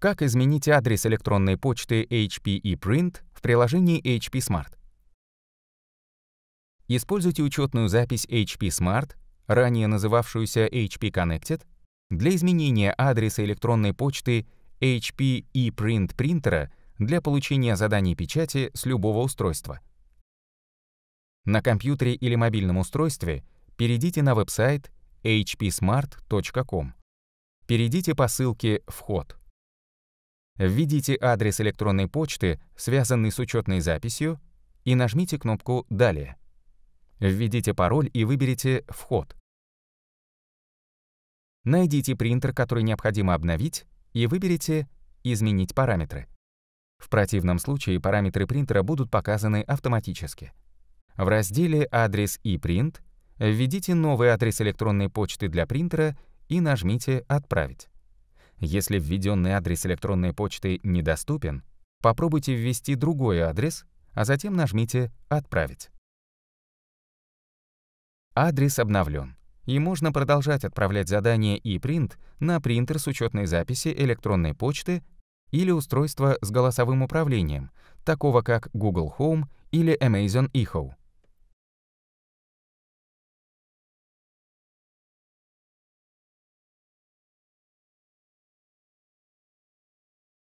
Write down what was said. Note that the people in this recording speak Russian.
Как изменить адрес электронной почты HP ePrint в приложении HP Smart? Используйте учетную запись HP Smart, ранее называвшуюся HP Connected, для изменения адреса электронной почты HP ePrint принтера для получения заданий печати с любого устройства. На компьютере или мобильном устройстве перейдите на веб-сайт hpsmart.com. Перейдите по ссылке «Вход». Введите адрес электронной почты, связанный с учетной записью, и нажмите кнопку «Далее». Введите пароль и выберите «Вход». Найдите принтер, который необходимо обновить, и выберите «Изменить параметры». В противном случае параметры принтера будут показаны автоматически. В разделе «Адрес и принт» введите новый адрес электронной почты для принтера и нажмите «Отправить». Если введенный адрес электронной почты недоступен, попробуйте ввести другой адрес, а затем нажмите «Отправить». Адрес обновлен, и можно продолжать отправлять задание и принт на принтер с учетной записи электронной почты или устройство с голосовым управлением, такого как Google Home или Amazon Echo.